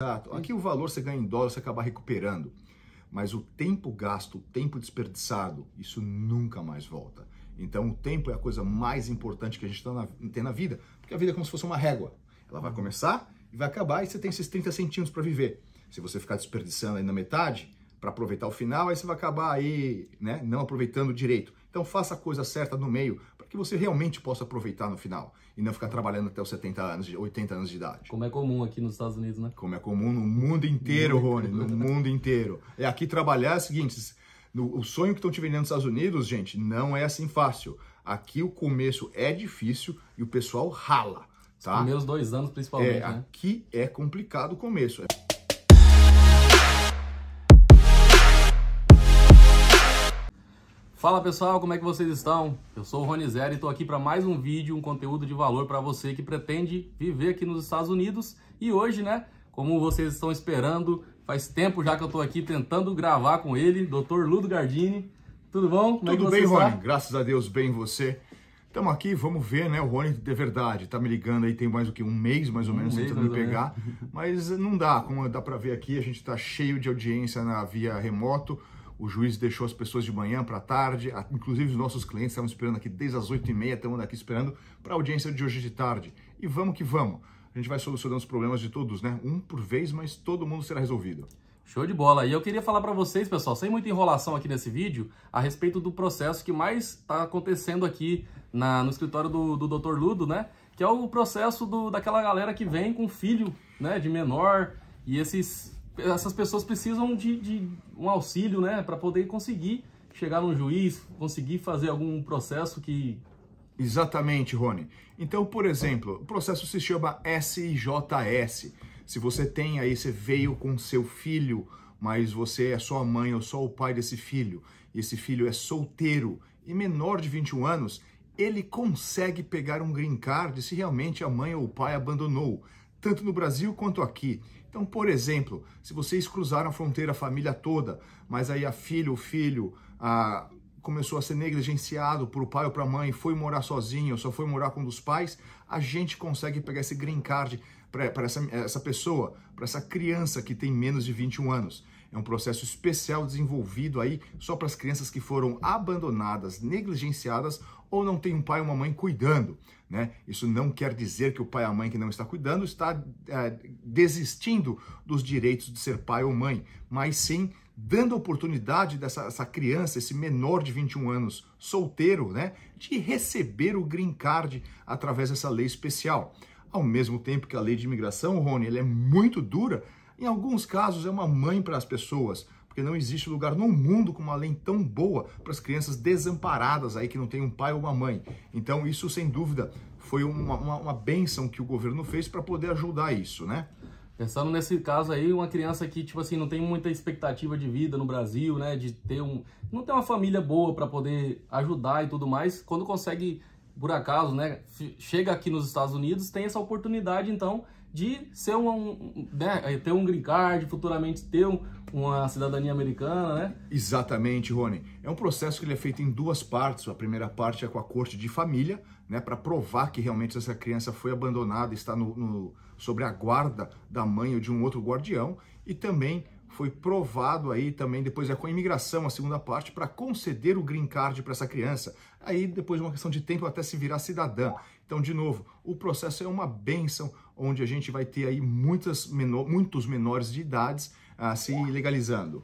Exato. Aqui o valor você ganha em dólar, você acaba recuperando. Mas o tempo gasto, o tempo desperdiçado, isso nunca mais volta. Então o tempo é a coisa mais importante que a gente tá na, tem na vida, porque a vida é como se fosse uma régua. Ela vai uhum. começar e vai acabar e você tem esses 30 centímetros para viver. Se você ficar desperdiçando aí na metade, para aproveitar o final, aí você vai acabar aí, né, não aproveitando direito. Então faça a coisa certa no meio para que você realmente possa aproveitar no final e não ficar trabalhando até os 70 anos, 80 anos de idade. Como é comum aqui nos Estados Unidos, né? Como é comum no mundo inteiro, Rony, no mundo inteiro. É aqui trabalhar é o seguinte, o sonho que estão te vendendo nos Estados Unidos, gente, não é assim fácil. Aqui o começo é difícil e o pessoal rala, tá? Os primeiros dois anos, principalmente, é, né? Aqui é complicado o começo. É... Fala pessoal, como é que vocês estão? Eu sou o Rony Zero e estou aqui para mais um vídeo, um conteúdo de valor para você que pretende viver aqui nos Estados Unidos. E hoje, né, como vocês estão esperando, faz tempo já que eu estou aqui tentando gravar com ele, Dr. Ludo Gardini. Tudo bom? Como é Tudo é bem, está? Rony? Graças a Deus, bem você. Estamos aqui, vamos ver, né? O Rony de verdade tá me ligando aí, tem mais o que um mês mais ou um menos mês, tentando me pegar, mas não dá, como dá para ver aqui, a gente está cheio de audiência na via remoto. O juiz deixou as pessoas de manhã para tarde, inclusive os nossos clientes estavam esperando aqui desde as 8h30, estamos aqui esperando para a audiência de hoje de tarde. E vamos que vamos. A gente vai solucionando os problemas de todos, né? Um por vez, mas todo mundo será resolvido. Show de bola. E eu queria falar para vocês, pessoal, sem muita enrolação aqui nesse vídeo, a respeito do processo que mais está acontecendo aqui na, no escritório do, do Dr. Ludo, né? Que é o processo do, daquela galera que vem com filho né, de menor e esses essas pessoas precisam de, de um auxílio, né, para poder conseguir chegar num juiz, conseguir fazer algum processo que Exatamente, Rony. Então, por exemplo, o processo se chama SJS. Se você tem aí, você veio com seu filho, mas você é só a mãe ou só o pai desse filho, e esse filho é solteiro e menor de 21 anos, ele consegue pegar um green card se realmente a mãe ou o pai abandonou tanto no Brasil quanto aqui. Então, por exemplo, se vocês cruzaram a fronteira a família toda, mas aí a filha, o filho, a começou a ser negligenciado por pai ou para mãe, foi morar sozinho, só foi morar com um dos pais, a gente consegue pegar esse green card para essa, essa pessoa, para essa criança que tem menos de 21 anos. É um processo especial desenvolvido aí só para as crianças que foram abandonadas, negligenciadas ou não tem um pai ou uma mãe cuidando. Né? Isso não quer dizer que o pai ou a mãe que não está cuidando está é, desistindo dos direitos de ser pai ou mãe, mas sim dando oportunidade dessa criança, esse menor de 21 anos solteiro, né, de receber o green card através dessa lei especial. Ao mesmo tempo que a lei de imigração, Rony, ela é muito dura, em alguns casos é uma mãe para as pessoas, porque não existe lugar no mundo com uma lei tão boa para as crianças desamparadas aí que não tem um pai ou uma mãe. Então, isso sem dúvida foi uma, uma, uma benção que o governo fez para poder ajudar isso, né? Pensando nesse caso aí, uma criança que, tipo assim, não tem muita expectativa de vida no Brasil, né? De ter um. Não tem uma família boa para poder ajudar e tudo mais. Quando consegue, por acaso, né? Chega aqui nos Estados Unidos, tem essa oportunidade, então, de ser um, um né, é, ter um green card, futuramente ter um, uma cidadania americana, né? Exatamente, Rony. É um processo que ele é feito em duas partes. A primeira parte é com a corte de família, né, para provar que realmente essa criança foi abandonada, está no, no, sobre a guarda da mãe ou de um outro guardião, e também foi provado aí também depois é com a imigração a segunda parte para conceder o green card para essa criança. Aí depois uma questão de tempo até se virar cidadã. Então, de novo, o processo é uma benção, onde a gente vai ter aí muitas menor, muitos menores de idades ah, se legalizando.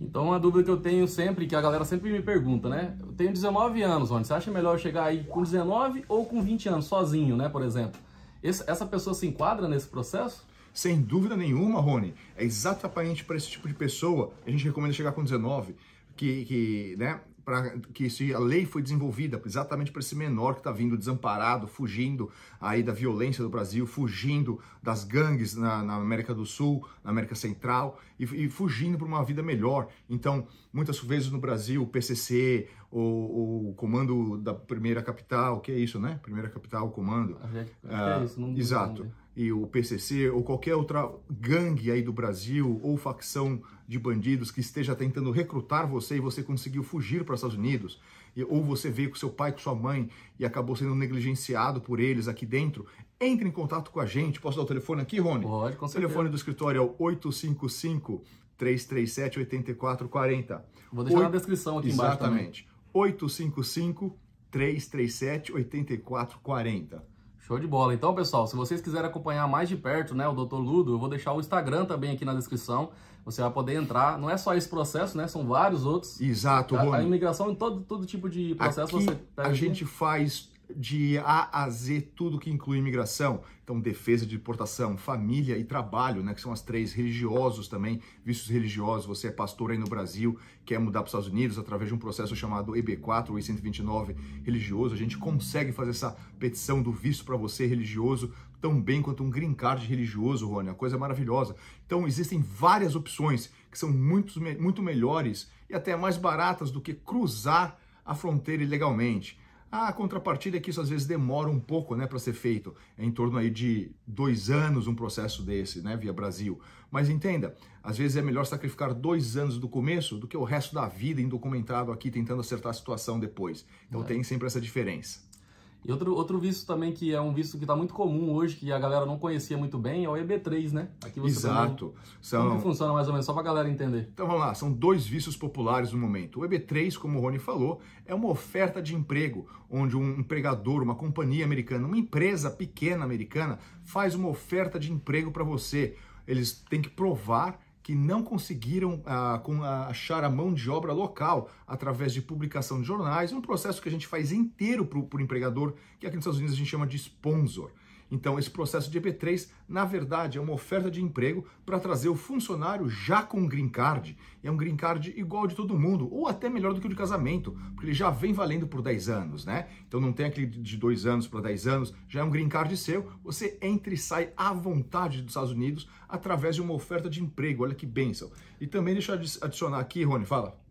Então, uma dúvida que eu tenho sempre, que a galera sempre me pergunta, né? Eu tenho 19 anos, onde você acha melhor chegar aí com 19 ou com 20 anos, sozinho, né, por exemplo? Esse, essa pessoa se enquadra nesse processo? Sem dúvida nenhuma, Rony. É exatamente para esse tipo de pessoa a gente recomenda chegar com 19, que, que né, para que a lei foi desenvolvida exatamente para esse menor que está vindo desamparado, fugindo aí da violência do Brasil, fugindo das gangues na, na América do Sul, na América Central e, e fugindo para uma vida melhor. Então, muitas vezes no Brasil, o PCC, o, o comando da primeira capital, que é isso, né? Primeira capital, comando. Ah, é, isso, não, exato e o PCC ou qualquer outra gangue aí do Brasil ou facção de bandidos que esteja tentando recrutar você e você conseguiu fugir para os Estados Unidos, ou você veio com seu pai, com sua mãe e acabou sendo negligenciado por eles aqui dentro, entre em contato com a gente. Posso dar o telefone aqui, Rony? Pode, com certeza. O telefone do escritório é o 855 337 8440. Vou deixar na descrição aqui Exatamente. embaixo Exatamente. 855 337 8440. Show de bola. Então, pessoal, se vocês quiserem acompanhar mais de perto, né, o Dr. Ludo, eu vou deixar o Instagram também aqui na descrição. Você vai poder entrar. Não é só esse processo, né? São vários outros. Exato, a, Rony. A imigração em todo, todo tipo de processo aqui, você A gente faz de A a Z tudo que inclui imigração. Então, defesa de deportação, família e trabalho, né, que são as três, religiosos também, vícios religiosos, você é pastor aí no Brasil, quer mudar para os Estados Unidos através de um processo chamado EB4 ou E129 religioso, a gente consegue fazer essa petição do visto para você religioso tão bem quanto um green card religioso, Rony, uma coisa é maravilhosa. Então, existem várias opções que são muito, muito melhores e até mais baratas do que cruzar a fronteira ilegalmente. A contrapartida é que isso às vezes demora um pouco né, para ser feito, é em torno aí de dois anos um processo desse, né, via Brasil. Mas entenda, às vezes é melhor sacrificar dois anos do começo do que o resto da vida indocumentado aqui tentando acertar a situação depois. Então é. tem sempre essa diferença. E outro, outro visto também que é um visto que está muito comum hoje, que a galera não conhecia muito bem, é o EB3, né? Aqui você Exato. Também... São... Como que funciona mais ou menos, só para a galera entender. Então vamos lá, são dois vícios populares no momento. O EB3, como o Rony falou, é uma oferta de emprego, onde um empregador, uma companhia americana, uma empresa pequena americana, faz uma oferta de emprego para você. Eles têm que provar que não conseguiram ah, achar a mão de obra local através de publicação de jornais, um processo que a gente faz inteiro para o empregador, que aqui nos Estados Unidos a gente chama de sponsor. Então, esse processo de EP3, na verdade, é uma oferta de emprego para trazer o funcionário já com um green card. E é um green card igual de todo mundo, ou até melhor do que o de casamento, porque ele já vem valendo por 10 anos, né? Então não tem aquele de 2 anos para 10 anos, já é um green card seu. Você entra e sai à vontade dos Estados Unidos através de uma oferta de emprego. Olha que bênção. E também deixa eu adicionar aqui, Rony, fala.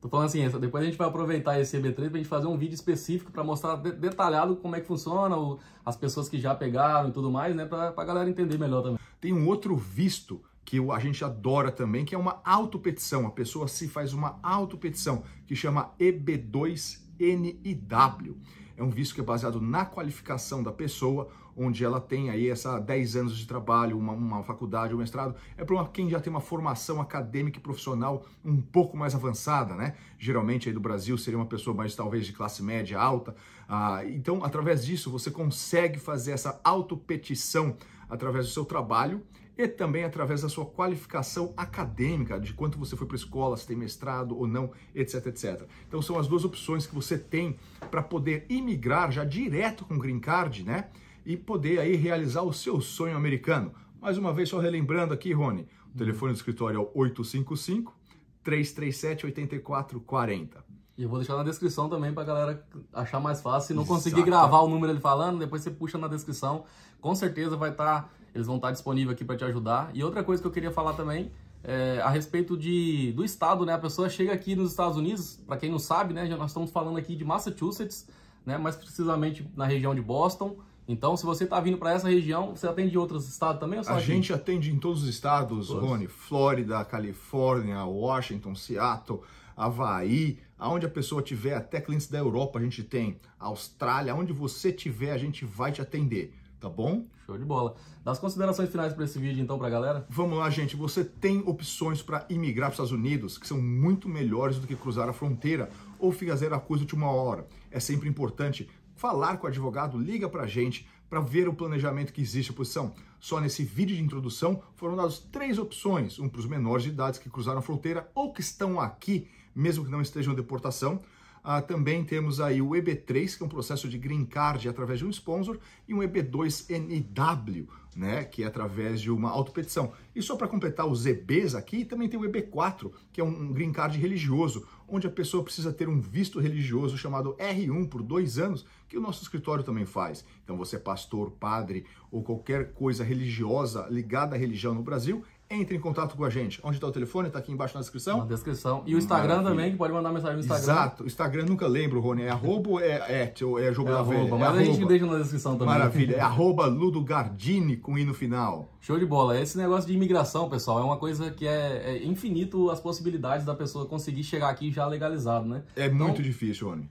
Tô falando assim, depois a gente vai aproveitar esse EB3 pra gente fazer um vídeo específico para mostrar detalhado como é que funciona, as pessoas que já pegaram e tudo mais, né? Pra, pra galera entender melhor também. Tem um outro visto que a gente adora também, que é uma autopetição. A pessoa se faz uma autopetição, que chama EB2NIW. É um visto que é baseado na qualificação da pessoa, onde ela tem aí essa 10 anos de trabalho, uma, uma faculdade, um mestrado. É para quem já tem uma formação acadêmica e profissional um pouco mais avançada, né? Geralmente aí do Brasil seria uma pessoa mais talvez de classe média alta. Ah, então, através disso, você consegue fazer essa autopetição através do seu trabalho e também através da sua qualificação acadêmica, de quanto você foi para a escola, se tem mestrado ou não, etc, etc. Então são as duas opções que você tem para poder imigrar já direto com o green card, né? E poder aí realizar o seu sonho americano. Mais uma vez, só relembrando aqui, Rony, o telefone do escritório é o 855 337 8440. E eu vou deixar na descrição também pra galera achar mais fácil. Se não conseguir Exato. gravar o número ele falando, depois você puxa na descrição. Com certeza vai estar tá eles vão estar disponíveis aqui para te ajudar. E outra coisa que eu queria falar também é a respeito de, do estado, né? A pessoa chega aqui nos Estados Unidos, para quem não sabe, né? Já nós estamos falando aqui de Massachusetts, né? Mais precisamente na região de Boston. Então, se você está vindo para essa região, você atende outros estados também? a gente? gente atende em todos os estados, todos. Rony. Flórida, Califórnia, Washington, Seattle, Havaí, aonde a pessoa tiver, até clientes da Europa a gente tem, Austrália, onde você tiver a gente vai te atender tá bom? Show de bola. Das considerações finais para esse vídeo, então, para a galera? Vamos lá, gente. Você tem opções para imigrar para os Estados Unidos que são muito melhores do que cruzar a fronteira ou fazer a coisa de uma hora. É sempre importante falar com o advogado, liga para a gente para ver o planejamento que existe a posição. Só nesse vídeo de introdução foram dadas três opções, um para os menores de idade que cruzaram a fronteira ou que estão aqui, mesmo que não estejam em deportação, ah, também temos aí o EB3, que é um processo de green card através de um sponsor, e um EB2NW, né, que é através de uma autopetição. E só para completar os EBs aqui, também tem o EB4, que é um green card religioso, onde a pessoa precisa ter um visto religioso chamado R1 por dois anos, que o nosso escritório também faz. Então, você é pastor, padre ou qualquer coisa religiosa ligada à religião no Brasil, entre em contato com a gente. Onde está o telefone? Está aqui embaixo na descrição. Na descrição. E o Instagram Maravilha. também, que pode mandar mensagem no Instagram. Exato. O Instagram nunca lembro, Rony. É arroba ou é at? Ou é jogo é da arroba, velha? É mas arroba. a gente deixa na descrição também. Maravilha. É arroba Ludo Gardini com i no final. Show de bola. Esse negócio de imigração, pessoal, é uma coisa que é, é infinito as possibilidades da pessoa conseguir chegar aqui já legalizado, né? É então, muito difícil, Rony.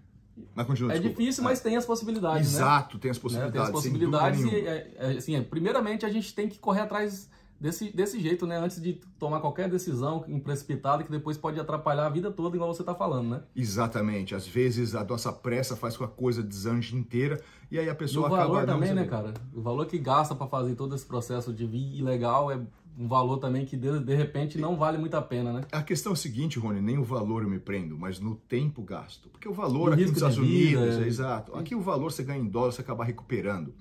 Mas continua, é difícil, mas é. tem as possibilidades. Né? Exato, né? tem as possibilidades. Tem as possibilidades e, é, assim, primeiramente, a gente tem que correr atrás desse, desse jeito, né? Antes de tomar qualquer decisão precipitada que depois pode atrapalhar a vida toda, igual você está falando, né? Exatamente. Às vezes a nossa pressa faz com a coisa desanje inteira e aí a pessoa acaba... o valor também, né, cara? O valor que gasta para fazer todo esse processo de vir ilegal é um valor também que de, de repente não vale muito a pena, né? A questão é a seguinte, Rony, nem o valor eu me prendo, mas no tempo gasto. Porque o valor o aqui nos Estados vida, Unidos, é... É exato. Aqui o valor você ganha em dólar, você acaba recuperando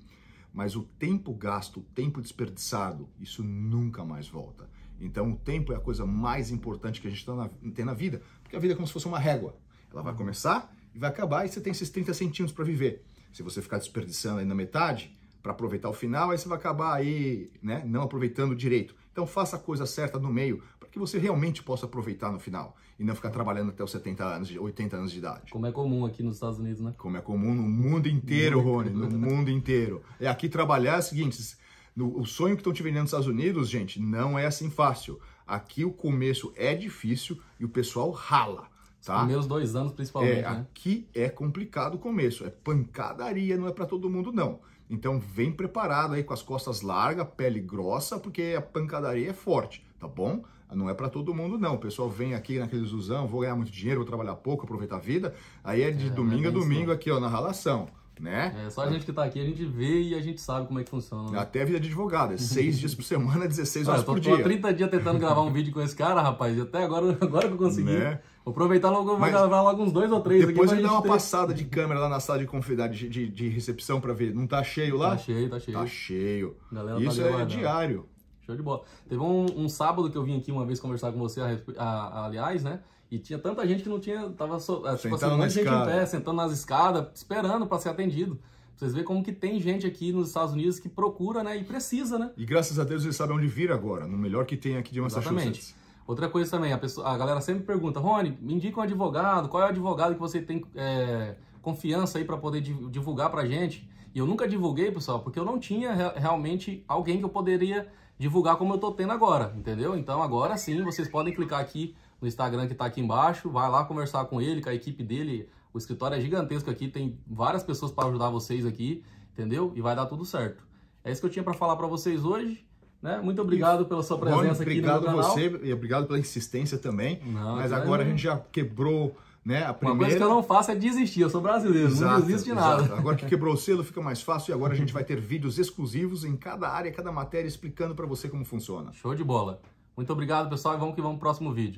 mas o tempo gasto, o tempo desperdiçado, isso nunca mais volta. Então o tempo é a coisa mais importante que a gente tá tem na vida, porque a vida é como se fosse uma régua. Ela vai começar e vai acabar e você tem esses 30 centímetros para viver. Se você ficar desperdiçando aí na metade, para aproveitar o final, aí você vai acabar aí, né, não aproveitando direito. Então faça a coisa certa no meio, que você realmente possa aproveitar no final e não ficar trabalhando até os 70 anos, 80 anos de idade. Como é comum aqui nos Estados Unidos, né? Como é comum no mundo inteiro, Rony, no mundo inteiro. É aqui trabalhar é o seguinte, o sonho que estão te vendendo nos Estados Unidos, gente, não é assim fácil. Aqui o começo é difícil e o pessoal rala. Tá? Os primeiros dois anos, principalmente. É, né? Aqui é complicado o começo, é pancadaria, não é para todo mundo, não. Então vem preparado aí com as costas largas, pele grossa, porque a pancadaria é forte tá bom? Não é para todo mundo, não. O pessoal vem aqui naquele ilusão, vou ganhar muito dinheiro, vou trabalhar pouco, aproveitar a vida. Aí é de é, domingo é a domingo isso. aqui, ó, na relação. Né? É, só a gente que tá aqui, a gente vê e a gente sabe como é que funciona. Né? Até a vida de advogado, é seis dias por semana, 16 horas tô, por dia. Eu tô há 30 dias tentando gravar um vídeo com esse cara, rapaz, e até agora, agora que eu consegui. Né? Vou aproveitar logo, vou gravar logo uns dois ou três depois aqui. Depois eu dar uma ter... passada de câmera lá na sala de convidado de, de, de, recepção para ver. Não tá cheio lá? Tá cheio, tá cheio. Tá cheio. Galera tá Isso tá é diário. Show de bola. Teve um, um, sábado que eu vim aqui uma vez conversar com você, a, a, a, aliás, né? E tinha tanta gente que não tinha. Tava so, é, tipo assim, muita gente em pé, sentando nas escadas, esperando para ser atendido. vocês veem como que tem gente aqui nos Estados Unidos que procura, né? E precisa, né? E graças a Deus eles sabem onde vir agora, no melhor que tem aqui de Massachusetts. Exatamente. Outra coisa também, a, pessoa, a galera sempre pergunta, Rony, me indica um advogado, qual é o advogado que você tem é, confiança aí para poder divulgar pra gente? E eu nunca divulguei, pessoal, porque eu não tinha realmente alguém que eu poderia divulgar como eu tô tendo agora, entendeu? Então agora sim, vocês podem clicar aqui no Instagram que está aqui embaixo, vai lá conversar com ele, com a equipe dele. O escritório é gigantesco aqui, tem várias pessoas para ajudar vocês aqui, entendeu? E vai dar tudo certo. É isso que eu tinha para falar para vocês hoje. Né? Muito obrigado pela sua presença Rony, aqui no meu canal. Obrigado você e obrigado pela insistência também. Não, Mas é agora é... a gente já quebrou né? A primeira... Uma coisa que eu não faço é desistir, eu sou brasileiro, exato, não desisto de nada. Exato. Agora que quebrou o selo fica mais fácil e agora a gente vai ter vídeos exclusivos em cada área, cada matéria, explicando para você como funciona. Show de bola. Muito obrigado, pessoal, e vamos que vamos pro próximo vídeo.